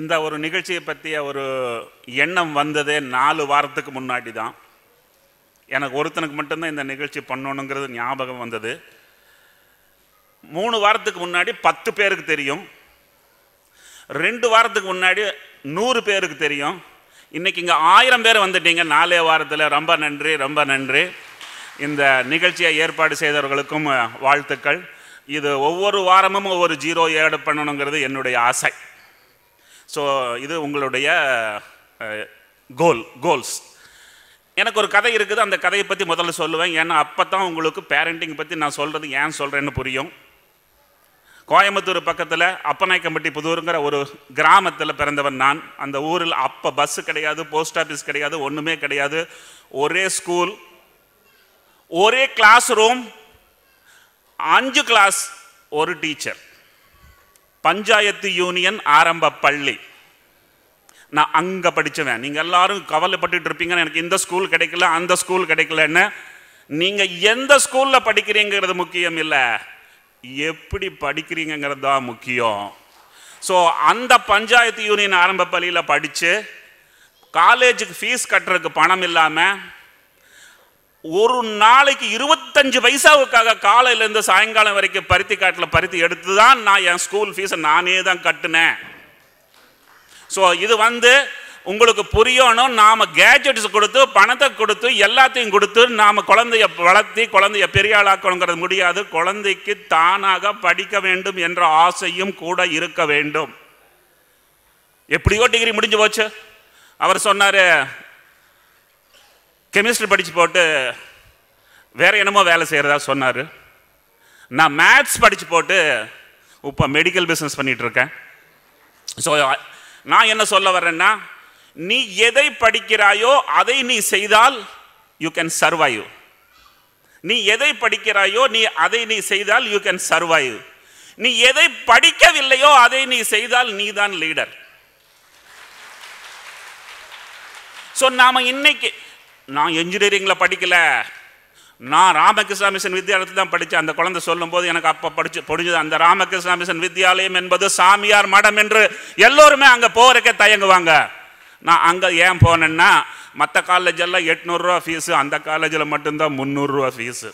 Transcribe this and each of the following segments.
இந்த ஒரு நிகழ்ச்சியை பற்றிய ஒரு எண்ணம் வந்ததே நாலு வாரத்துக்கு முன்னாடி தான் எனக்கு ஒருத்தனுக்கு மட்டும்தான் இந்த நிகழ்ச்சி பண்ணணுங்கிறது ஞாபகம் வந்தது மூணு வாரத்துக்கு முன்னாடி பத்து பேருக்கு தெரியும் ரெண்டு வாரத்துக்கு முன்னாடி நூறு பேருக்கு தெரியும் இன்றைக்கி இங்கே ஆயிரம் பேர் வந்துட்டீங்க நாலே வாரத்தில் ரொம்ப நன்றி ரொம்ப நன்றி இந்த நிகழ்ச்சியை ஏற்பாடு செய்தவர்களுக்கும் வாழ்த்துக்கள் இது ஒவ்வொரு வாரமும் ஒவ்வொரு ஜீரோ ஏடு பண்ணணுங்கிறது என்னுடைய ஆசை ஸோ இது உங்களுடைய கோல் கோல்ஸ் எனக்கு ஒரு கதை இருக்குது அந்த கதையை பற்றி முதல்ல சொல்லுவேன் ஏன்னா அப்போ தான் உங்களுக்கு பேரண்டிங் பற்றி நான் சொல்கிறது ஏன் சொல்கிறேன்னு புரியும் கோயம்புத்தூர் பக்கத்தில் அப்பநாயக்கம்பட்டி புதூருங்கிற ஒரு கிராமத்தில் பிறந்தவன் நான் அந்த ஊரில் அப்போ பஸ்ஸு கிடையாது போஸ்ட் ஆஃபீஸ் கிடையாது ஒன்றுமே கிடையாது ஒரே ஸ்கூல் ஒரே கிளாஸ் ரூம் அஞ்சு கிளாஸ் ஒரு டீச்சர் பஞ்சாயத்து யூனியன் ஆரம்ப பள்ளி நான் அங்கே படித்தவன் நீங்கள் எல்லாரும் கவலைப்பட்டு இருப்பீங்க எனக்கு இந்த ஸ்கூல் கிடைக்கல அந்த ஸ்கூல் கிடைக்கலன்னு நீங்கள் எந்த ஸ்கூலில் படிக்கிறீங்கிறது முக்கியம் இல்லை எப்படி படிக்கிறீங்கிறது தான் முக்கியம் ஸோ அந்த பஞ்சாயத்து யூனியன் ஆரம்ப பள்ளியில் படித்து காலேஜுக்கு ஃபீஸ் கட்டுறதுக்கு பணம் இல்லாமல் ஒரு நாளைக்கு இருபத்தஞ்சு பைசாவுக்காக காலையிலேருந்து சாயங்காலம் வரைக்கும் பருத்தி காட்டில் பருத்தி எடுத்து தான் நான் என் ஸ்கூல் ஃபீஸை நானே தான் கட்டினேன் ஸோ இது வந்து உங்களுக்கு புரியணும் நாம் கேஜெட்ஸ் கொடுத்து பணத்தை கொடுத்து எல்லாத்தையும் கொடுத்து நாம் குழந்தைய வளர்த்தி குழந்தைய பெரிய ஆளாக்கணுங்கிறது முடியாது குழந்தைக்கு தானாக படிக்க வேண்டும் என்ற ஆசையும் கூட இருக்க வேண்டும் எப்படியோ டிகிரி முடிஞ்சு போச்சு அவர் சொன்னார் கெமிஸ்ட்ரி படித்து போட்டு வேறு என்னமோ வேலை செய்கிறதா சொன்னார் நான் மேத்ஸ் படித்து போட்டு இப்போ மெடிக்கல் பிஸ்னஸ் பண்ணிகிட்ருக்கேன் ஸோ நான் என்ன சொல்ல வர்றேன்னா நீ எதை படிக்கிறாயோ அதை நீ செய்தால் யூ கேன் சர்வைவ் நீ எதை படிக்கிறாயோ நீ அதை நீ செய்தால் யூ கேன் சர்வைவ் நீ எதை படிக்கவில்லையோ அதை நீ செய்தால் நீ தான் லீடர் ஸோ நாம் இன்னைக்கு நான் என்ஜினியரிங்கில் படிக்கலை நான் ராமகிருஷ்ணா மிஷன் வித்யாலயத்தில் தான் படித்தேன் அந்த குழந்தை சொல்லும்போது எனக்கு அப்போ படிச்சு பொடிஞ்சது அந்த ராமகிருஷ்ணா மிஷன் வித்யாலயம் என்பது சாமியார் மடம் என்று எல்லோருமே அங்கே போகிறக்கே தயங்குவாங்க நான் அங்கே ஏன் போனேன்னா மற்ற காலேஜ் எல்லாம் எட்நூறுரூவா ஃபீஸு அந்த காலேஜில் மட்டும்தான் முந்நூறுரூவா ஃபீஸு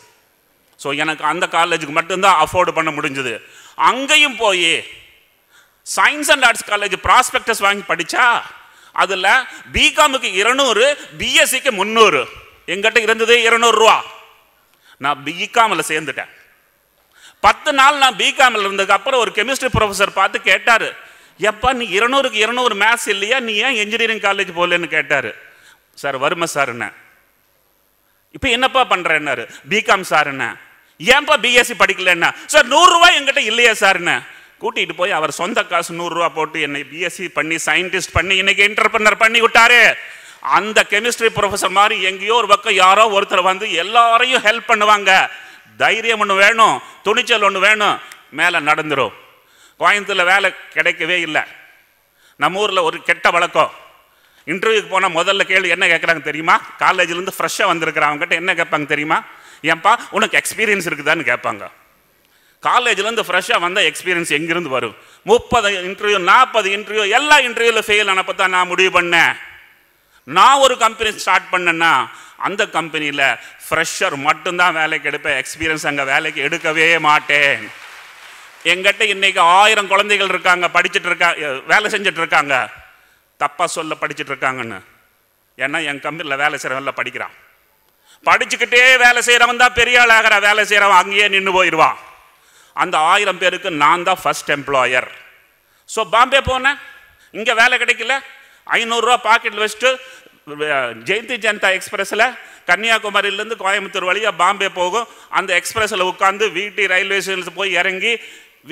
ஸோ எனக்கு அந்த காலேஜுக்கு மட்டும்தான் அஃபோர்டு பண்ண முடிஞ்சுது அங்கேயும் போய் science and arts college prospectus வாங்கி படித்தா அதில் பிகாமுக்கு இருநூறு பிஎஸ்சிக்கு முந்நூறு எங்கிட்ட இருந்தது இருநூறுரூவா நான் பிகாமில் சேர்ந்துட்டேன் பத்து நாள் நான் பிகாமில் இருந்ததுக்கப்புறம் ஒரு கெமிஸ்ட்ரி ப்ரொஃபஸர் பார்த்து கேட்டார் எப்பா நீ இருநூறுக்கு இருநூறு மேத்ஸ் இல்லையா நீ ஏன் இன்ஜினியரிங் காலேஜ் போகலன்னு கேட்டார் சார் வரும சார் என்ன இப்போ என்னப்பா பண்ணுறேன்னாரு பிகாம் சார் என்ன ஏன்பா பிஎஸ்சி படிக்கலன்னா சார் நூறுரூவா எங்கிட்ட இல்லையா சார் என்ன கூட்டிகிட்டு போய் அவர் சொந்த காசு நூறுரூவா போட்டு என்னை பிஎஸ்சி பண்ணி சயின்டிஸ்ட் பண்ணி இன்னைக்கு என்டர்பிரனர் பண்ணி விட்டாரு அந்த கெமிஸ்ட்ரி ப்ரொஃபஸர் மாதிரி எங்கேயோ ஒரு பக்கம் யாரோ ஒருத்தர் வந்து எல்லாரையும் ஹெல்ப் பண்ணுவாங்க தைரியம் ஒன்று வேணும் துணிச்சல் ஒன்று வேணும் மேலே நடந்துடும் கோயம்புத்தூரில் வேலை கிடைக்கவே இல்லை நம்ம ஊரில் ஒரு கெட்ட வழக்கம் இன்டர்வியூக்கு போனால் முதல்ல கேள்வி என்ன கேட்குறாங்க தெரியுமா காலேஜ்லேருந்து ஃப்ரெஷ்ஷாக வந்திருக்கிறாங்க என்ன கேட்பாங்க தெரியுமா ஏன்பா உனக்கு எக்ஸ்பீரியன்ஸ் இருக்குதான்னு கேட்பாங்க காலேஜ்லேருந்து ஃப்ரெஷ்ஷாக வந்தால் எக்ஸ்பீரியன்ஸ் எங்கேருந்து வரும் முப்பது இன்டர்வியூ நாற்பது இன்டர்வியூ எல்லா இன்டர்வியூவில் ஃபெயில் ஆனப்போ தான் நான் முடிவு பண்ணேன் நான் ஒரு கம்பெனி ஸ்டார்ட் பண்ணேன்னா அந்த கம்பெனியில் ஃப்ரெஷர் மட்டும்தான் வேலைக்கு எடுப்பேன் எக்ஸ்பீரியன்ஸ் அங்கே வேலைக்கு எடுக்கவே மாட்டேன் எங்கிட்ட இன்றைக்கி ஆயிரம் குழந்தைகள் இருக்காங்க படிச்சுட்டு இருக்கா வேலை செஞ்சுட்டு இருக்காங்க தப்பாக சொல்ல படிச்சுட்டு இருக்காங்கன்னு ஏன்னா என் கம்பெனியில் வேலை செய்கிறவன்ல படிக்கிறான் படிச்சுக்கிட்டே வேலை செய்கிறவன் தான் பெரிய ஆளாகிற வேலை செய்கிறவன் அங்கேயே நின்று போயிடுவான் அந்த ஆயிரம் பேருக்கு நான் தான் ஃபஸ்ட் எம்ப்ளாயர் ஸோ பாம்பே போனேன் இங்கே வேலை கிடைக்கல ஐநூறுரூவா பாக்கெட்டில் வச்சுட்டு ஜெயந்தி ஜனதா எக்ஸ்பிரஸில் கன்னியாகுமரியிலேருந்து கோயம்புத்தூர் வழியாக பாம்பே போகும் அந்த எக்ஸ்பிரஸில் உட்காந்து வீட்டி ரயில்வே ஸ்டேஷனில் போய் இறங்கி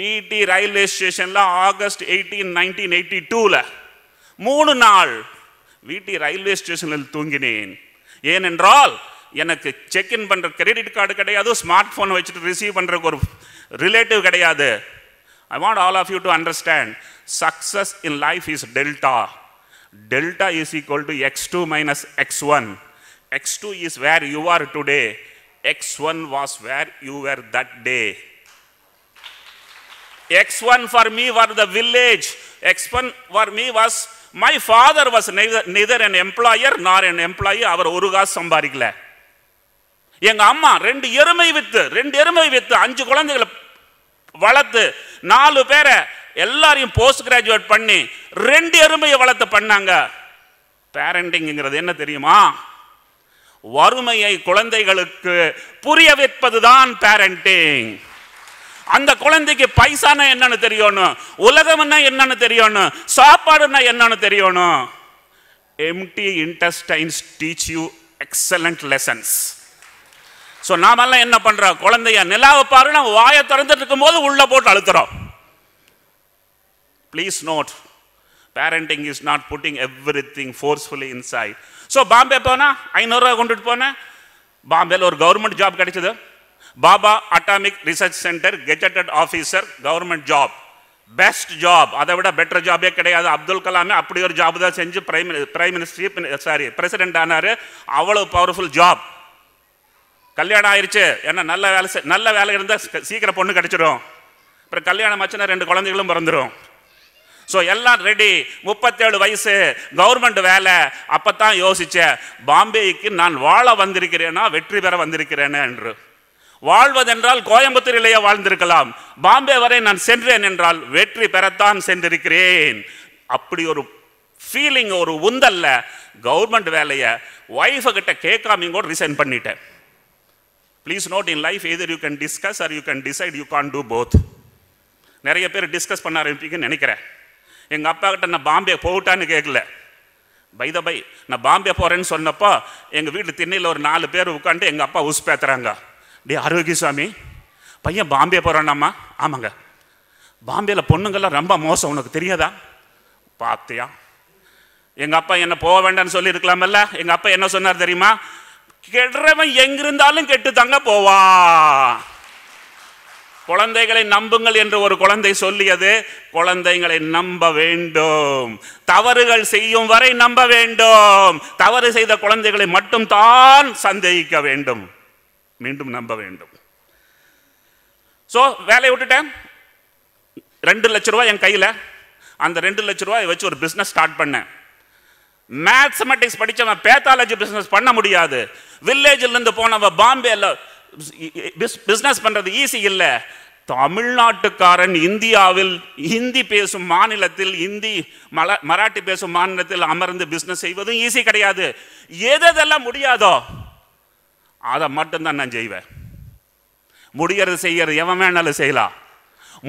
வீட்டி ரயில்வே ஸ்டேஷனில் ஆகஸ்ட் எயிட்டீன் நைன்டீன் எயிட்டி டூவில் மூணு நாள் வீட்டி ரயில்வே ஸ்டேஷனில் தூங்கினேன் ஏனென்றால் எனக்கு செக்இன் பண்ணுற கிரெடிட் கார்டு கிடையாது ஸ்மார்ட் ஃபோன் வச்சுட்டு ரிசீவ் பண்ணுறதுக்கு ஒரு ரிலேட்டிவ் கிடையாது I want all of you to understand success in life is delta delta is equal to X two minus X one X two is where you are today X one was where you were that day X one for me was the village X one for me was my father was neither an employer நார் என் employee அவர் ஒரு காசு சம்பாதிக்கல எங்க அம்மா ரெண்டு எருமை with ரெண்டு எருமை with அஞ்சு குழந்தைகளை வளர்த்து நாலு பேரை எல்லாரையும் போஸ்ட் கிராஜுவேட் பண்ணி ரெண்டு எருமையை வளர்த்து பண்ணாங்க பேரண்டிங்கிறது என்ன தெரியுமா வறுமையை குழந்தைகளுக்கு புரிய வைப்பதுதான் பேரண்டிங் அந்த குழந்தைக்கு பைசானா என்னன்னு தெரியணும் உலகம்னா என்னன்னு தெரியணும் சாப்பாடுனா என்னன்னு தெரியணும் empty intestines teach you excellent lessons so நாமெல்லாம் என்ன பண்ணுறோம் குழந்தைய நிலாவை பாரு நம்ம வாயை திறந்துட்டு இருக்கும்போது உள்ளே போட்டு அழுத்துறோம் please note parenting is not putting everything forcefully inside so Bombay போனால் ஐநூறுரூவா கொண்டுட்டு போனேன் பாம்பேயில் ஒரு கவர்மெண்ட் ஜாப் கிடைச்சது Bhabha atomic research centre gazetted officer government job best job அதை விட பெட்டர் ஜாபே கிடையாது அப்துல் கலாமே அப்படி ஒரு ஜாப் தான் செஞ்சு prime prime minister sorry president ஆனார் அவ்வளோ பவர்ஃபுல் ஜாப் கல்யாணம் ஆயிடுச்சு ஏன்னா நல்ல வேலை நல்ல வேலை இருந்தால் சீக்கிரம் பொண்ணு கிடச்சிடும் அப்புறம் கல்யாணம் ஆச்சுன்னா ரெண்டு குழந்தைகளும் பிறந்துடும் ஸோ எல்லாம் ரெடி முப்பத்தேழு வயசு கவர்மெண்ட் வேலை அப்போ தான் யோசித்தேன் பாம்பேக்கு நான் வாழ வந்திருக்கிறேனா வெற்றி பெற வந்திருக்கிறேனே என்று வாழ்வதென்றால் கோயம்புத்தூரிலேயே வாழ்ந்திருக்கலாம் பாம்பே வரை நான் சென்றேன் என்றால் வெற்றி பெறத்தான் சென்றிருக்கிறேன் அப்படி ஒரு ஃபீலிங் ஒரு உந்தல்ல கவர்மெண்ட் வேலையை ஒய்ஃபை கிட்ட கேட்காமையும் கூட ரிசைன் பண்ணிட்டேன் please note in life either you can discuss or you can decide you can't do both நிறைய பேர் டிஸ்கஸ் பண்ண ஆரம்பிப்பீங்கன்னு நினைக்கிறேன் எங்கள் அப்பா கிட்ட நான் பாம்பே போகட்டான்னு கேட்கல பை த பை நான் பாம்பே போகிறேன்னு சொன்னப்போ எங்கள் வீட்டு திண்ணையில் ஒரு நாலு பேர் உட்காந்து எங்கள் அப்பா உஸ் பேத்துறாங்க டே ஆரோக்கிய சுவாமி பையன் பாம்பே போகிறானாம்மா ஆமாங்க பாம்பேயில் பொண்ணுங்கள்லாம் ரொம்ப மோசம் உனக்கு தெரியாதா பார்த்தியா எங்கள் அப்பா என்ன போக வேண்டாம்னு சொல்லியிருக்கலாமல்ல எங்கள் அப்பா என்ன சொன்னார் தெரியுமா கெடுறவன் எங்கிருந்தாலும் கெட்டு தங்க போவா குழந்தைகளை நம்புங்கள் என்று ஒரு குழந்தை சொல்லியது குழந்தைகளை நம்ப வேண்டும் தவறுகள் செய்யும் வரை நம்ப வேண்டும் தவறு செய்த குழந்தைகளை மட்டும் தான் சந்தேகிக்க வேண்டும் மீண்டும் நம்ப வேண்டும் ஸோ வேலையை விட்டுட்டேன் ரெண்டு லட்ச ரூபாய் என் கையில் அந்த ரெண்டு லட்ச ரூபாய் வச்சு ஒரு பிஸ்னஸ் ஸ்டார்ட் பண்ணேன் மேத்மெட்டிக்ஸ் படித்தவன் பேத்தாலஜி பிஸ்னஸ் பண்ண முடியாது வில்லேஜிலேருந்து போனவன் பாம்பேல பிஸ்னஸ் பண்ணுறது ஈஸி இல்லை தமிழ்நாட்டுக்காரன் இந்தியாவில் ஹிந்தி பேசும் மாநிலத்தில் ஹிந்தி மல மராட்டி பேசும் மாநிலத்தில் அமர்ந்து பிஸ்னஸ் செய்வதும் ஈஸி கிடையாது எதெல்லாம் முடியாதோ அதை மட்டும்தான் நான் செய்வேன் முடியறது செய்யறது எவன் வேணாலும் செய்யலாம்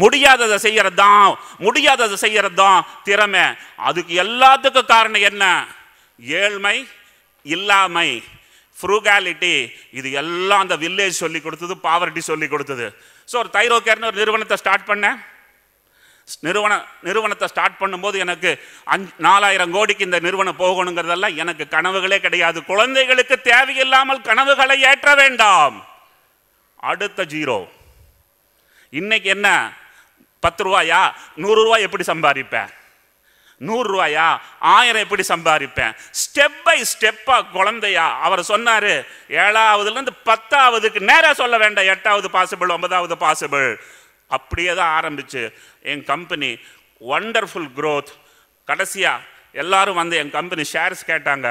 முடியாததை செய்கிறது தான் முடியாததை செய்கிறது தான் திறமை அதுக்கு எல்லாத்துக்கும் காரணம் என்ன ஏழ்மை இல்லாமை ஃப்ரூகாலிட்டி இது எல்லாம் அந்த வில்லேஜ் சொல்லி கொடுத்தது பாவர்ட்டி சொல்லி கொடுத்தது ஸோ ஒரு தைரோ கேர்னு ஒரு நிறுவனத்தை ஸ்டார்ட் பண்ணேன் நிறுவன நிறுவனத்தை ஸ்டார்ட் பண்ணும்போது எனக்கு அஞ் நாலாயிரம் கோடிக்கு இந்த நிறுவனம் போகணுங்கிறதெல்லாம் எனக்கு கனவுகளே கிடையாது குழந்தைகளுக்கு தேவையில்லாமல் கனவுகளை ஏற்ற வேண்டாம் அடுத்த ஜீரோ இன்னைக்கு என்ன பத்து ரூபாயா நூறுரூவா எப்படி சம்பாதிப்பேன் நூறுரூவாயா ஆயிரம் எப்படி சம்பாதிப்பேன் ஸ்டெப் பை ஸ்டெப்பாக குழந்தையா அவர் சொன்னார் ஏழாவதுலேருந்து பத்தாவதுக்கு நேராக சொல்ல வேண்டாம் எட்டாவது பாசிபிள் ஒன்பதாவது பாசிபிள் அப்படியே தான் ஆரம்பிச்சு என் கம்பெனி ஒண்டர்ஃபுல் க்ரோத் கடைசியாக எல்லாரும் வந்து என் கம்பெனி ஷேர்ஸ் கேட்டாங்க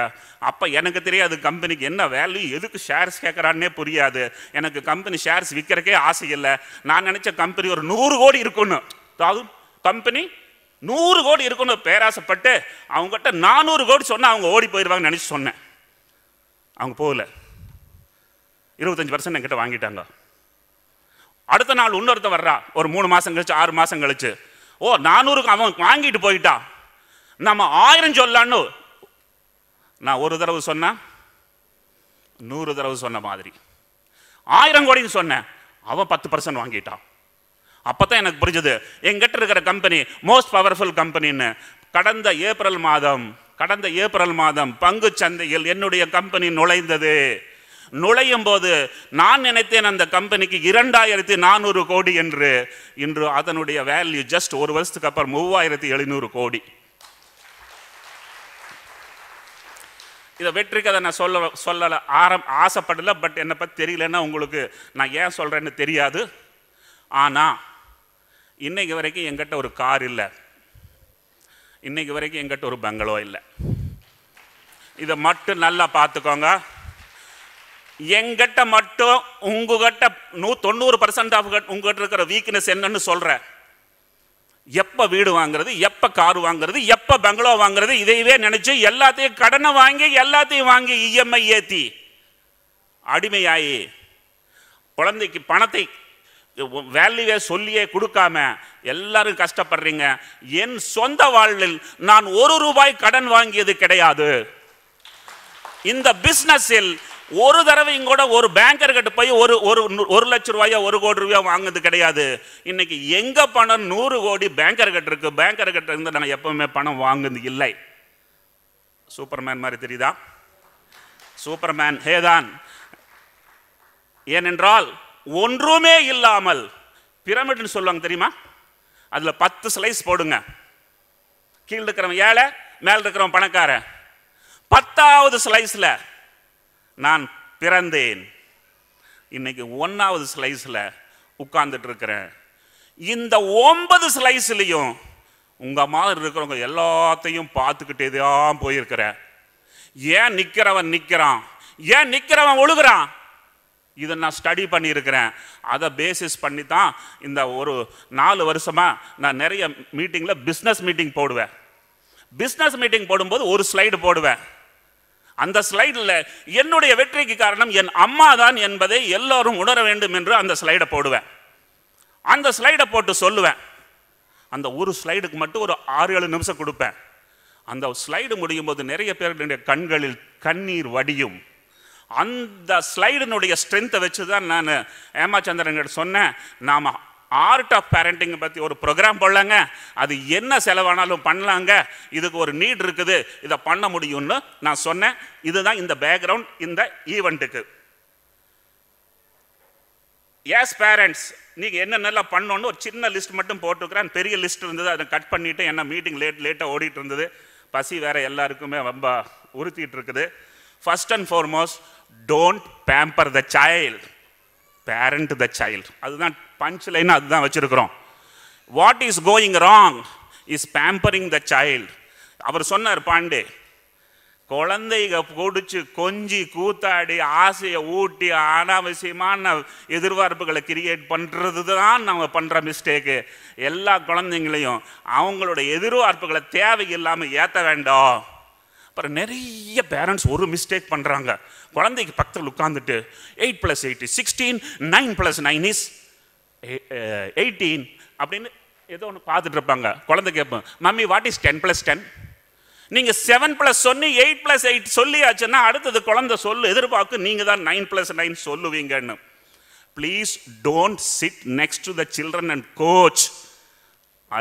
அப்போ எனக்கு தெரியாது கம்பெனிக்கு என்ன வேல்யூ எதுக்கு ஷேர்ஸ் கேட்குறான்னே புரியாது எனக்கு கம்பெனி ஷேர்ஸ் விற்கிறக்கே ஆசை இல்லை நான் நினச்ச கம்பெனி ஒரு நூறு கோடி இருக்குன்னு அதாவது கம்பெனி நூறு கோடி இருக்குன்னு பேராசைப்பட்டு அவங்ககிட்ட நானூறு கோடி சொன்னால் அவங்க ஓடி போயிடுவாங்கன்னு நினச்சி சொன்னேன் அவங்க போகல இருபத்தஞ்சி பர்சன்ட் என்கிட்ட வாங்கிட்டாங்க அடுத்த நாள் இன்னொருத்த வர்றா ஒரு மூணு மாதம் கழிச்சு ஆறு மாதம் கழிச்சு ஓ நானூறுக்கு அவன் வாங்கிட்டு போயிட்டான் நம்ம ஆயிரம் சொல்லான்னு நான் ஒரு தடவை சொன்னேன் நூறு தடவை சொன்ன மாதிரி ஆயிரம் கோடின்னு சொன்னேன் அவன் பத்து பர்சன்ட் வாங்கிட்டான் அப்போ தான் எனக்கு புரிஞ்சது எங்கிட்ட இருக்கிற கம்பெனி மோஸ்ட் பவர்ஃபுல் கம்பெனின்னு கடந்த ஏப்ரல் மாதம் கடந்த ஏப்ரல் மாதம் பங்கு சந்தையில் என்னுடைய கம்பெனி நுழைந்தது நுழையும் போது நான் நினைத்தேன் அந்த கம்பெனிக்கு இரண்டாயிரத்தி நானூறு கோடி என்று இன்று அதனுடைய வேல்யூ ஜஸ்ட் ஒரு வருஷத்துக்கு அப்புறம் மூவாயிரத்தி எழுநூறு கோடி இதை வெற்றிக்கதை நான் சொல்ல சொல்லலை ஆர ஆசைப்படலை பட் என்னை பற்றி தெரியலன்னா உங்களுக்கு நான் ஏன் சொல்கிறேன்னு தெரியாது ஆனால் இன்றைக்கு வரைக்கும் எங்கிட்ட ஒரு கார் இல்லை இன்றைக்கு வரைக்கும் எங்கிட்ட ஒரு பங்களோ இல்லை இதை மட்டும் நல்லா பார்த்துக்கோங்க எங்கிட்ட மட்டும் உங்ககிட்ட நூ தொண்ணூறு பர்சன்ட் ஆஃப் உங்ககிட்ட இருக்கிற வீக்னஸ் என்னன்னு சொல்கிறேன் எப்போ வீடு வாங்குறது எப்போ கார் வாங்குறது எப்போ பங்களோ வாங்குறது இதையவே நினச்சி எல்லாத்தையும் கடனை வாங்கி எல்லாத்தையும் வாங்கி இஎம்ஐ e ஏற்றி அடிமையாயி குழந்தைக்கு பணத்தை வேல்யூவே சொல்லியே கொடுக்காம எல்லாரும் கஷ்டப்படுறீங்க என் சொந்த வாழ்வில் நான் ஒரு ரூபாய் கடன் வாங்கியது கிடையாது இந்த பிஸ்னஸில் ஒரு தடவையும் கூட ஒரு கிட்ட போய் ஒரு ஒரு லட்சம் லட்ச ரூபாயோ ஒரு கோடி ரூபாயோ வாங்குறது கிடையாது இன்னைக்கு எங்க பணம் நூறு கோடி இருக்கு பேங்கர் கட்ட இருந்து நான் எப்பவுமே பணம் வாங்குனது இல்லை சூப்பர்மேன் மாதிரி தெரியுதா சூப்பர்மேன் ஹேதான் ஏனென்றால் ஒன்றுமே இல்லாமல் பிரமிட்னு சொல்லுவாங்க தெரியுமா அதில் பத்து ஸ்லைஸ் போடுங்க கீழ் இருக்கிறவன் ஏழை மேலே இருக்கிறவன் பணக்காரன் பத்தாவது ஸ்லைஸில் நான் பிறந்தேன் இன்னைக்கு ஒன்றாவது ஸ்லைஸில் உட்கார்ந்துட்டு இருக்கிறேன் இந்த ஒன்பது ஸ்லைஸ்லையும் உங்கள் மாதிரி இருக்கிறவங்க எல்லாத்தையும் பார்த்துக்கிட்டே தான் போயிருக்கிற ஏன் நிற்கிறவன் நிற்கிறான் ஏன் நிற்கிறவன் ஒழுகிறான் இதை நான் ஸ்டடி பண்ணியிருக்கிறேன் அதை பேசிஸ் பண்ணி தான் இந்த ஒரு நாலு வருஷமாக நான் நிறைய மீட்டிங்கில் பிஸ்னஸ் மீட்டிங் போடுவேன் பிஸ்னஸ் மீட்டிங் போடும்போது ஒரு ஸ்லைடு போடுவேன் அந்த ஸ்லைடில் என்னுடைய வெற்றிக்கு காரணம் என் அம்மா தான் என்பதை எல்லோரும் உணர வேண்டும் என்று அந்த ஸ்லைடை போடுவேன் அந்த ஸ்லைடை போட்டு சொல்லுவேன் அந்த ஒரு ஸ்லைடுக்கு மட்டும் ஒரு ஆறு ஏழு நிமிஷம் கொடுப்பேன் அந்த ஸ்லைடு முடியும் போது நிறைய பேருடைய கண்களில் கண்ணீர் வடியும் அந்த ஸ்லைடினுடைய ஸ்ட்ரென்த்தை வச்சு தான் நான் ஏமாச்சந்திரன் சொன்னேன் நாம் ஆர்ட் ஆஃப் பேரண்டிங்கை பற்றி ஒரு ப்ரோக்ராம் போடலாங்க அது என்ன செலவானாலும் பண்ணலாங்க இதுக்கு ஒரு நீட் இருக்குது இதை பண்ண முடியும்னு நான் சொன்னேன் இதுதான் இந்த பேக்ரவுண்ட் இந்த ஈவெண்ட்டுக்கு எஸ் பேரண்ட்ஸ் நீங்கள் என்னென்னலாம் பண்ணணும்னு ஒரு சின்ன லிஸ்ட் மட்டும் போட்டுருக்குறேன் பெரிய லிஸ்ட் இருந்தது அதை கட் பண்ணிவிட்டு என்ன மீட்டிங் லேட் லேட்டாக ஓடிட்டு இருந்தது பசி வேறு எல்லாருக்குமே ரொம்ப உறுத்திட்டு இருக்குது first and foremost don't pamper the child parent the child அதுதான் பஞ்ச் லைன் அதுதான் வச்சுருக்குறோம் what is going wrong is pampering the child அவர் சொன்னார் பாண்டே குழந்தைக குடிச்சு கொஞ்சி கூத்தாடி ஆசையை ஊட்டி அனாவசியமான எதிர்பார்ப்புகளை கிரியேட் பண்ணுறது தான் நம்ம பண்ணுற மிஸ்டேக்கு எல்லா குழந்தைங்களையும் அவங்களோட எதிர்பார்ப்புகளை தேவையில்லாமல் ஏற்ற வேண்டாம் அப்புறம் நிறைய பேரண்ட்ஸ் ஒரு மிஸ்டேக் பண்ணுறாங்க குழந்தைக்கு பக்கத்தில் உட்காந்துட்டு eight plus eight sixteen nine plus nine is eighteen அப்படின்னு ஏதோ ஒன்று பார்த்துட்டு இருப்பாங்க குழந்தை கேட்போம் mummy what is ten plus ten நீங்கள் செவன் ப்ளஸ் சொல்லி எயிட் ப்ளஸ் எயிட் சொல்லியாச்சுன்னா அடுத்தது குழந்தை சொல்லு எதிர்பார்க்கும் நீங்கள் தான் நைன் ப்ளஸ் நைன் சொல்லுவீங்கன்னு please don't sit next to the children and coach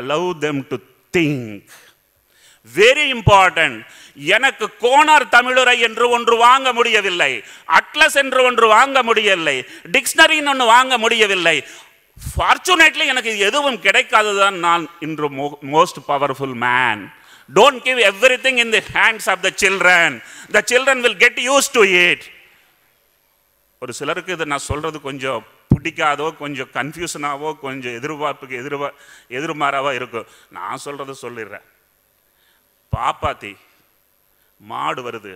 allow them to think very important எனக்கு கோணார் தமிழுரை என்று ஒன்று வாங்க முடியவில்லை அட்லஸ் என்று ஒன்று வாங்க முடியவில்லை டிக்ஷனரின்னு ஒன்று வாங்க முடியவில்லை ஃபார்ச்சுனேட்லி எனக்கு எதுவும் கிடைக்காது தான் நான் இன்று most powerful man don't give every thing in the hands of the children the children will get use to it ஒரு சிலருக்கு இதை நான் சொல்கிறது கொஞ்சம் பிடிக்காதோ கொஞ்சம் கன்ஃபியூஷனாவோ கொஞ்சம் எதிர்பார்ப்புக்கு எதிர்பா எதிர்மாறாவோ இருக்கும் நான் சொல்கிறத சொல்லிடுறேன் பாப்பாத்தி மாடு வருது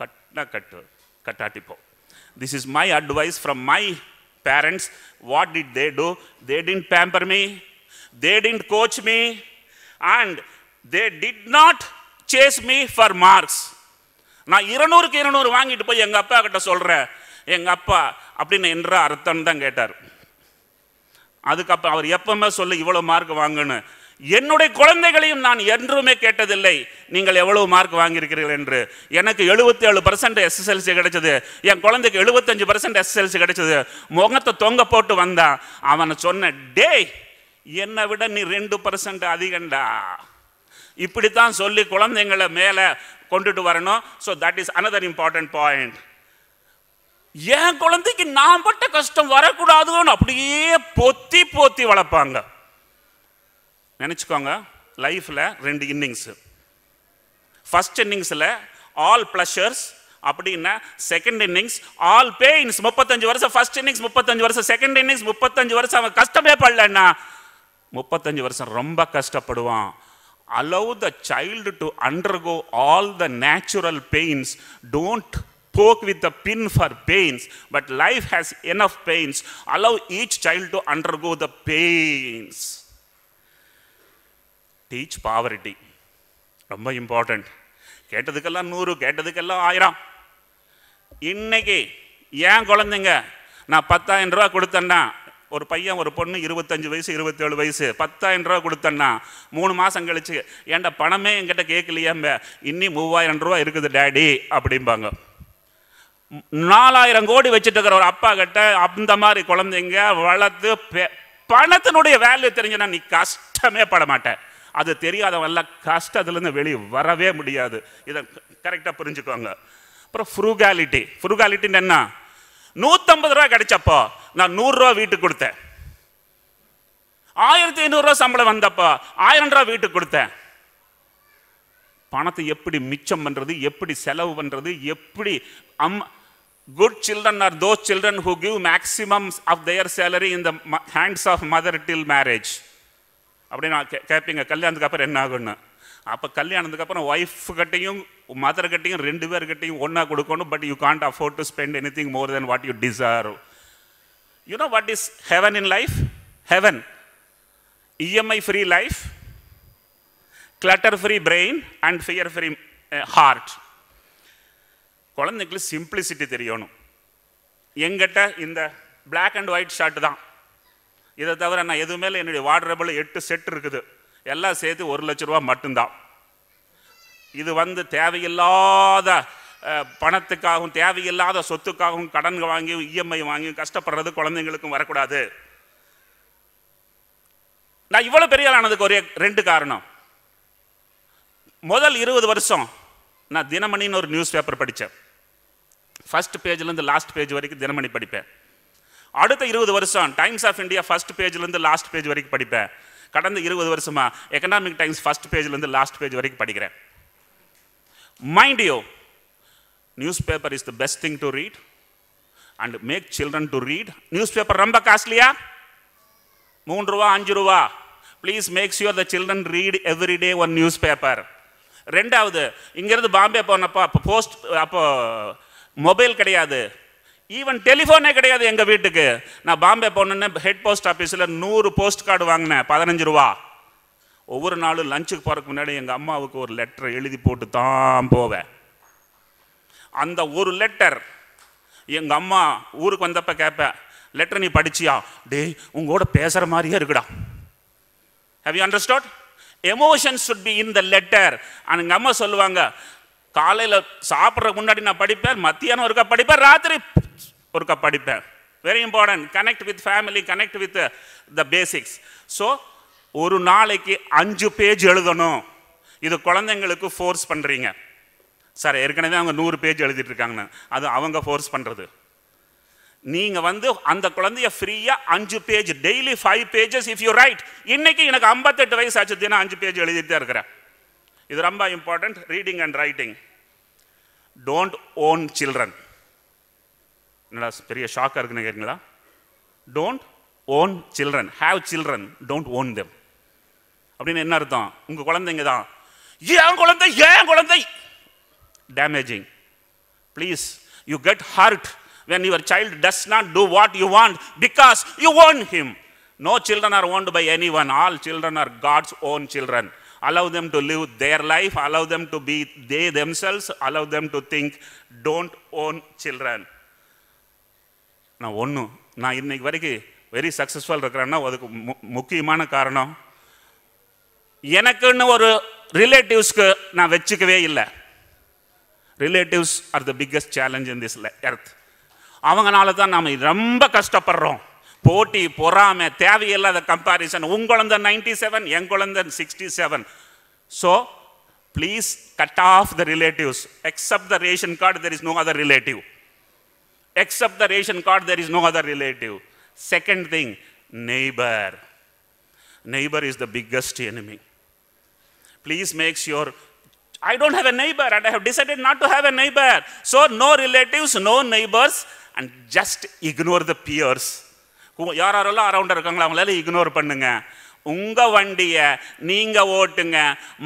கட்னா கட்டு கட்டாட்டிப்போம் this is my advice from my parents what did they do they didn't pamper me they didn't coach me and they did not chase me for marks நான் இருநூறுக்கு இருநூறு வாங்கிட்டு போய் எங்கள் அப்பா கிட்ட சொல்கிறேன் எங்கள் அப்பா அப்படின்னு என்ற அர்த்தம் தான் கேட்டார் அதுக்கப்புறம் அவர் எப்பவுமே சொல்லு இவ்வளோ மார்க் வாங்குன்னு என்னுடைய குழந்தைகளையும் நான் என்றுமே கேட்டதில்லை நீங்கள் எவ்வளவு மார்க் வாங்கியிருக்கிறீர்கள் என்று எனக்கு எழுபத்தி ஏழு பர்சன்ட் எஸ்எஸ்எல்சி கிடைச்சது என் குழந்தைக்கு எழுபத்தஞ்சு பர்சன்ட் எஸ்எஸ்எல்சி கிடைச்சது முகத்தை தொங்க போட்டு வந்தான் அவனை சொன்ன டேய் என்னை விட நீ ரெண்டு பர்சன்ட் அதிகண்டா இப்படித்தான் சொல்லி குழந்தைங்களை மேலே கொண்டுட்டு வரணும் so that is another important point என் குழந்தைக்கு நான் பட்ட கஷ்டம் வரக்கூடாதுன்னு அப்படியே பொத்தி பொத்தி வளர்ப்பாங்க நினச்சிக்கோங்க லைஃப்பில் ரெண்டு இன்னிங்ஸு ஃபஸ்ட் இன்னிங்ஸில் ஆல் ப்ளஷர்ஸ் அப்படின்னா செகண்ட் இன்னிங்ஸ் ஆல் பெயின்ஸ் முப்பத்தஞ்சு வருஷம் ஃபஸ்ட் இன்னிங்ஸ் முப்பத்தஞ்சு வருஷம் செகண்ட் இன்னிங்ஸ் முப்பத்தஞ்சு வருஷம் அவன் கஷ்டமே படலன்னா முப்பத்தஞ்சு வருஷம் ரொம்ப கஷ்டப்படுவான் allow the child to undergo all the natural pains don't poke with the pin for pains but life has enough pains allow each child to undergo the pains teach poverty ரொம்ப important கேட்டதுக்கெல்லாம் நூறு கேட்டதுக்கெல்லாம் ஆயிரம் இன்னைக்கு ஏன் குழந்தைங்க நான் பத்தாயிரம் ரூபா கொடுத்தேன்னா ஒரு பையன் ஒரு பொண்ணு இருபத்தஞ்சு வயசு இருபத்தேழு வயசு பத்தாயிரம் ரூபா கொடுத்தேன்னா மூணு மாதம் கழிச்சு ஏன்டா பணமே என்கிட்ட கேட்கலையே இன்னி மூவாயிரம் ரூபா இருக்குது டேடி அப்படிம்பாங்க நாலாயிரம் கோடி வச்சுட்டு இருக்கிற ஒரு அப்பா கிட்ட அந்த மாதிரி குழந்தைங்க வளர்த்து பணத்தினுடைய வேல்யூ தெரிஞ்சுன்னா நீ கஷ்டமே பட மாட்டேன் அது தெரியாதவெல்லாம் கஷ்டத்துலேருந்து வெளியே வரவே முடியாது இதை கரெக்டாக புரிஞ்சுக்கோங்க அப்புறம் ஃப்ரூகாலிட்டி ஃப்ரூகாலிட்டின்னு என்ன நூற்றம்பது ரூபா கிடைச்சப்போ நான் நூறுரூவா வீட்டுக்கு கொடுத்தேன் ஆயிரத்தி ஐநூறுரூவா சம்பளம் வந்தப்போ ஆயிரம் ரூபா வீட்டுக்கு கொடுத்தேன் பணத்தை எப்படி மிச்சம் பண்ணுறது எப்படி செலவு பண்ணுறது எப்படி um good children are those children who give maximum of their salary in the hands of mother till marriage அப்படின்னு நான் கே கேட்பீங்க கல்யாணத்துக்கு அப்புறம் என்ன ஆகுன்னு அப்போ கல்யாணத்துக்கு அப்புறம் மதர் கிட்டையும் ரெண்டு கிட்டையும் ஒன்றா கொடுக்கணும் but you can't afford to spend any thing more then what you deserve you know what is heaven in life heaven EMI free life clutter free brain and fear free heart குழந்தைங்களுக்கு simplicity தெரியணும் எங்கிட்ட இந்த black and white shirt தான் இதை தவிர நான் எதுவுமே என்னுடைய வாட்ரபிள் எட்டு செட் இருக்குது எல்லாம் சேர்த்து ஒரு லட்ச ரூபா மட்டும்தான் இது வந்து தேவையில்லாத பணத்துக்காகவும் தேவையில்லாத சொத்துக்காகவும் கடன் வாங்கி இஎம்ஐ e வாங்கி கஷ்டப்படுறது குழந்தைங்களுக்கும் வரக்கூடாது நான் இவ்வளோ பெரிய ஆனதுக்கு ஒரே ரெண்டு காரணம் முதல் இருபது வருஷம் நான் தினமணின்னு ஒரு நியூஸ் பேப்பர் படித்தேன் ஃபஸ்ட் பேஜ்லேருந்து லாஸ்ட் பேஜ் வரைக்கும் தினமணி படிப்பேன் அடுத்த இருபது வருஷம் டைம்ஸ் ஆஃப் இந்தியா ஃபர்ஸ்ட் பேஜ்லேருந்து லாஸ்ட் பேஜ் வரைக்கும் படிப்பேன் கடந்த இருபது வருஷமாக எக்கனாமிக் டைம்ஸ் ஃபர்ஸ்ட் பேஜ்லேருந்து லாஸ்ட் பேஜ் வரைக்கும் படிக்கிறேன் mind you news paper is the best thing to read and make children to read news paper ரொம்ப காஸ்ட்லியா மூன்று ரூபா அஞ்சு ரூபா please make sure the children read every day one news paper ரெண்டாவது இங்கேருந்து பாம்பே போனப்போ அப்போ போஸ்ட் அப்போ மொபைல் கிடையாது ஈவன் டெலிஃபோனே கிடையாது எங்கள் வீட்டுக்கு நான் பாம்பே போனேன்னு ஹெட் போஸ்ட் ஆஃபீஸில் நூறு போஸ்ட் கார்டு வாங்கினேன் பதினஞ்சு ரூபா ஒவ்வொரு நாளும் லஞ்சுக்கு போகிறதுக்கு முன்னாடி எங்கள் அம்மாவுக்கு ஒரு லெட்டர் எழுதி போட்டு தான் போவேன் அந்த ஒரு லெட்டர் எங்கள் அம்மா ஊருக்கு வந்தப்போ கேட்பேன் லெட்டர் நீ படிச்சியா டேய் உங்களோட பேசுகிற மாதிரியே இருக்குடா how you understand emotion should be in the letter எங்கள் அம்மா சொல்லுவாங்க காலையில் சாப்பிட்றதுக்கு முன்னாடி நான் படிப்பேன் மத்தியானம் ஒருக்கா படிப்பேன் ராத்திரி ஒருக்கா படிப்பேன் very important connect with family connect with the basics so ஒரு நாளைக்கு அஞ்சு பேஜ் எழுதணும் இது குழந்தைங்களுக்கு ஃபோர்ஸ் பண்ணுறீங்க சார் ஏற்கனவே அவங்க நூறு பேஜ் எழுதிட்டு அது அவங்க ஃபோர்ஸ் பண்ணுறது நீங்கள் வந்து அந்த குழந்தைய ஃப்ரீயாக அஞ்சு page daily five pages if you write இன்னைக்கு எனக்கு ஐம்பத்தெட்டு வயசு ஆச்சு தினம் அஞ்சு பேஜ் எழுதிட்டு தான் இருக்கிறேன் இது ரொம்ப important reading and writing don't own children என்னடா பெரிய ஷாக்காக இருக்குன்னு கேட்குங்களா don't own children have children don't own them அப்படின்னு என்ன அர்த்தம் உங்கள் குழந்தைங்க தான் ஏன் குழந்தை ஏன் குழந்தை damaging please you get hurt your child does not do what you want because you own him him. Children are are by by one all children are God's own children allow them to live their life, allow them to be they themselves, allow them to think, don't own children. நான் ஒன்று நான் இன்னைக்கு வரைக்கும் very successful இருக்கிறேன்னா அதுக்கு முக்கியமான காரணம் எனக்குன்னு ஒரு ரிலேட்டிவ்ஸ்க்கு நான் வச்சுக்கவே இல்லை relatives are the biggest challenge in this earth அவங்கனால தான் நாம் ரொம்ப கஷ்டப்படுறோம் போட்டி பொறாமை தேவையில்லாத கம்பாரிசன் உன் குழந்த நைன்டி செவன் என் குழந்த sixty seven so please cut off the relatives except the ration card there is no other relative except the ration card there is no other relative second thing neighbour neighbour is the biggest enemy please makes your I don't have a neighbor and I have decided not to have a neighbor. So, no relatives, no neighbors, and just ignore the peers. யார் யாரெல்லாம் அரவுண்டர் இருக்காங்களோ அவங்களால ignore பண்ணுங்க உங்கள் வண்டியை நீங்கள் ஓட்டுங்க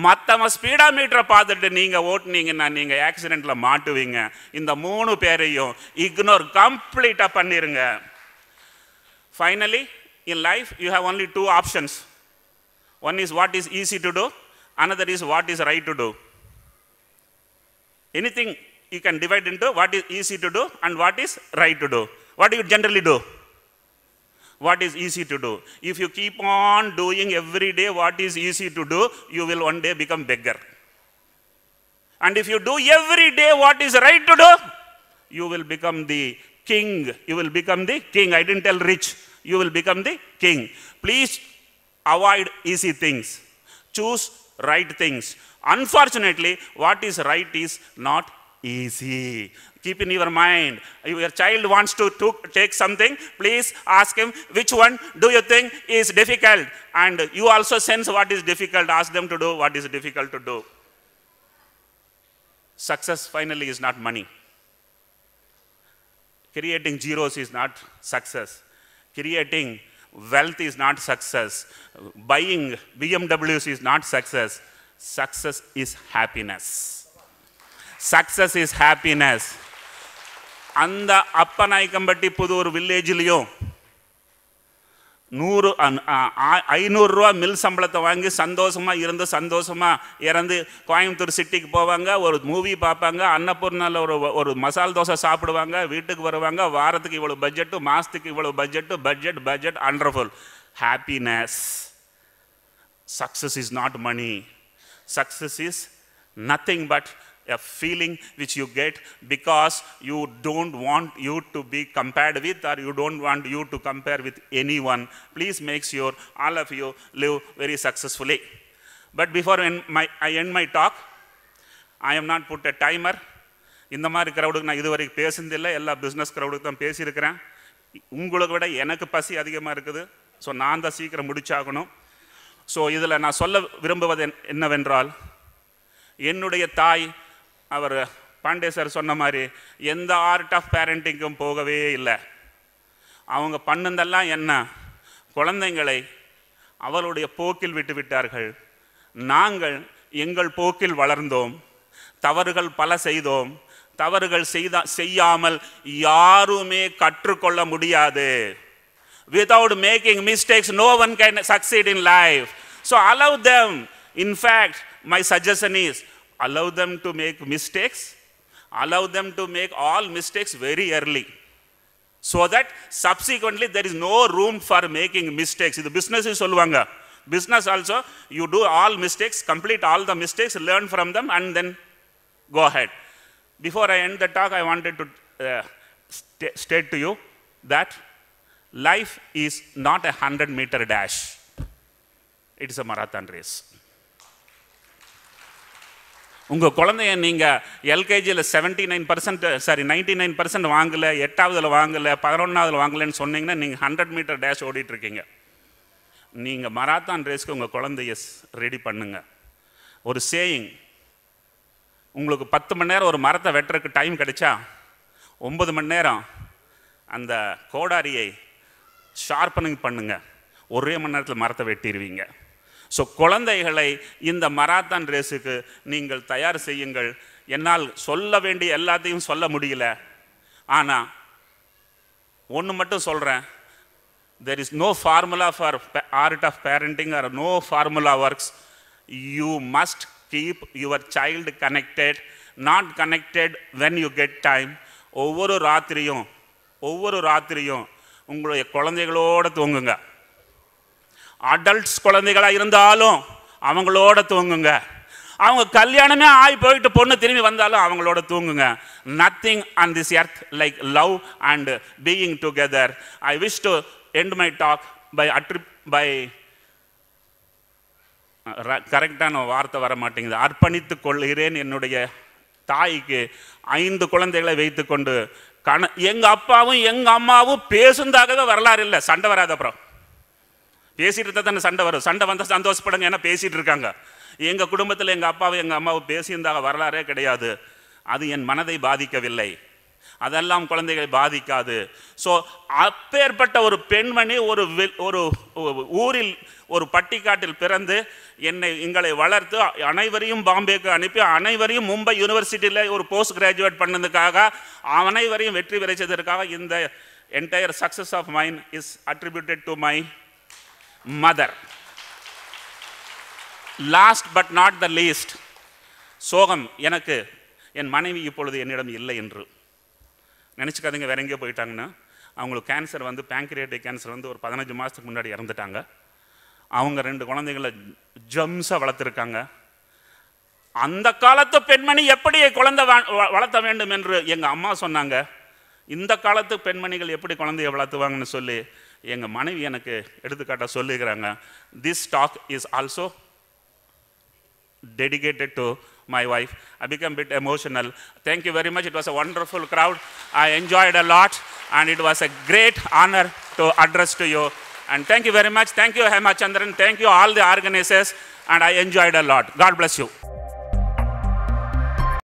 மற்றவன் ஸ்பீடா மீட்டரை பார்த்துட்டு நீங்கள் ஓட்டுனீங்கன்னா நீங்கள் ஆக்சிடெண்ட்டில் மாட்டுவீங்க இந்த மூணு பேரையும் இக்னோர் கம்ப்ளீட்டாக பண்ணிடுங்க finally in life you have only two options one is what is easy to do another is what is right to do any thing you can divide into what is easy to do and what is right to do what you generally do what is easy to do. If you keep on doing every day what is easy to do, you will one day become beggar. And if you do every day what is right to do, you will become the king. You will become the king. I didn't tell rich. You will become the king. Please avoid easy things. Choose right things. Unfortunately, what is right is not easy keep in your mind. If your child wants to take something, please ask him, which one do you think is difficult? And you also sense what is difficult. Ask them to do what is difficult to do. Success finally is not money. Creating zeros is not success. Creating wealth is not success. Buying BMWs is not success. Success is happiness. Success is happiness. அந்த அப்பநாயக்கம்பட்டி ஒரு வில்லேஜ்லேயும் நூறு ஐநூறுரூவா mill சம்பளத்தை வாங்கி சந்தோஷமாக இருந்து சந்தோஷமாக இறந்து கோயம்புத்தூர் சிட்டிக்கு போவாங்க ஒரு மூவி பார்ப்பாங்க அன்னபூர்ணாவில் ஒரு ஒரு மசால் தோசை சாப்பிடுவாங்க வீட்டுக்கு வருவாங்க வாரத்துக்கு இவ்வளோ பட்ஜெட்டு மாதத்துக்கு இவ்வளோ budget budget budget wonderful happiness success is not money success is nothing but a feeling which you get because you don't want you to be compared with or you don't want you to compare with anyone. Please make sure all of you live very successfully. But before when my, I end my talk, I am not put a timer. இந்த மாதிரி க்ரௌடுக்கு நான் இது வரைக்கும் பேசுனதில்லை எல்லா business க்ரௌடுக்கு தான் பேசியிருக்கிறேன் உங்களுக்கு விட எனக்கு பசி அதிகமாக இருக்குது ஸோ நான் தான் சீக்கிரம் முடிச்சாகணும் ஸோ இதில் நான் சொல்ல விரும்புவது என்னவென்றால் என்னுடைய தாய் அவர் பாண்டே சார் சொன்ன மாதிரி எந்த ஆர்ட் ஆஃப் பேரண்டிங்கும் போகவே இல்லை அவங்க பண்ணுந்தெல்லாம் என்ன குழந்தைங்களை அவளுடைய போக்கில் விட்டு விட்டார்கள் நாங்கள் எங்கள் போக்கில் வளர்ந்தோம் தவறுகள் பல செய்தோம் தவறுகள் செய்த செய்யாமல் யாருமே கற்றுக்கொள்ள முடியாது without making mistakes no one can succeed in life so allow them in fact my suggestion is allow them to make mistakes, allow them to make all mistakes very early. So that subsequently there is no room for making mistakes. The business is solvanga. Business also, you do all mistakes, complete all the mistakes, learn from them and then go ahead. Before I end the talk, I wanted to uh, st state to you that life is not a 100 meter dash. It is a marathon race. உங்கள் குழந்தைய நீங்கள் எல்கேஜியில் seventy nine percent sorry ninety nine percent வாங்கலை எட்டாவதில் வாங்கலை பதினொன்றாவதில் வாங்கலைன்னு சொன்னீங்கன்னா நீங்கள் hundred metre dash ஓடிட்டுருக்கீங்க நீங்கள் மராத்தான் ரேஸ்க்கு உங்கள் குழந்தைய ரெடி பண்ணுங்க ஒரு சேயிங் உங்களுக்கு பத்து மணி நேரம் ஒரு மரத்தை வெட்டுறதுக்கு டைம் கிடைச்சா ஒம்பது மணி நேரம் அந்த கோடாரியை ஷார்ப்பனிங் பண்ணுங்கள் ஒரே மணி நேரத்தில் மரத்தை வெட்டிடுவீங்க ஸோ குழந்தைகளை இந்த மராத்தான் ரேஸுக்கு நீங்கள் தயார் செய்யுங்கள் என்னால் சொல்ல வேண்டிய எல்லாத்தையும் சொல்ல முடியல ஆனால் ஒன்று மட்டும் சொல்கிறேன் there is no formula for art of parenting or no formula works you must keep your child connected not connected when you get time ஒவ்வொரு ராத்திரியும் ஒவ்வொரு ராத்திரியும் உங்களுடைய குழந்தைகளோடு தூங்குங்க அடல்ட்ஸ் குழந்தைகளாக இருந்தாலும் அவங்களோட தூங்குங்க அவங்க கல்யாணமே ஆகி போயிட்டு பொண்ணு திரும்பி வந்தாலும் அவங்களோட தூங்குங்க nothing on this earth like love and being together I wish to end my talk by அட்ரி பை கரெக்டான வார்த்தை வர மாட்டேங்குது அர்ப்பணித்து கொள்கிறேன் என்னுடைய தாய்க்கு ஐந்து குழந்தைகளை வைத்துக்கொண்டு கண எங்கள் அப்பாவும் எங்கள் அம்மாவும் தான் வரலாறு இல்லை சண்டை வராத அப்புறம் பேசிட்டு இருந்தால் தானே சண்டை வரும் சண்டை வந்தால் சந்தோஷப்படுங்க ஏன்னா பேசிகிட்டு இருக்காங்க எங்கள் குடும்பத்தில் எங்கள் அப்பாவை எங்கள் அம்மாவை பேசியிருந்தாக வரலாறே கிடையாது அது என் மனதை பாதிக்கவில்லை அதெல்லாம் குழந்தைகளை பாதிக்காது ஸோ அப்பேற்பட்ட ஒரு பெண்மணி ஒரு ஒரு ஊரில் ஒரு பட்டிக்காட்டில் பிறந்து என்னை எங்களை வளர்த்து அனைவரையும் பாம்பேக்கு அனுப்பி அனைவரையும் மும்பை யூனிவர்சிட்டியில் ஒரு போஸ்ட் கிராஜுவேட் பண்ணதுக்காக அனைவரையும் வெற்றி விரைச்சதற்காக இந்த entire success of mine is attributed to my mother last but not the least சோகம் எனக்கு என் மனைவி இப்பொழுது என்னிடம் இல்லை என்று நினச்சிக்காதுங்க வேற எங்கேயோ போயிட்டாங்கன்னா அவங்களுக்கு கேன்சர் வந்து பேங்க்ரியேட்டிக் கேன்சர் வந்து ஒரு பதினஞ்சு மாதத்துக்கு முன்னாடி இறந்துட்டாங்க அவங்க ரெண்டு குழந்தைங்களை ஜம்ஸாக வளர்த்துருக்காங்க அந்த காலத்து பெண்மணி எப்படி குழந்தை வளர்த்த வேண்டும் என்று எங்கள் அம்மா சொன்னாங்க இந்த காலத்து பெண்மணிகள் எப்படி குழந்தையை வளர்த்துவாங்கன்னு சொல்லி This talk is also dedicated to my wife. I became a bit emotional. Thank you very much. It was a wonderful crowd. I enjoyed a lot, and it was a great honor to address to you. And thank you very much. Thank you, Hema Thank you, all the organizers. And I enjoyed a lot. God bless you.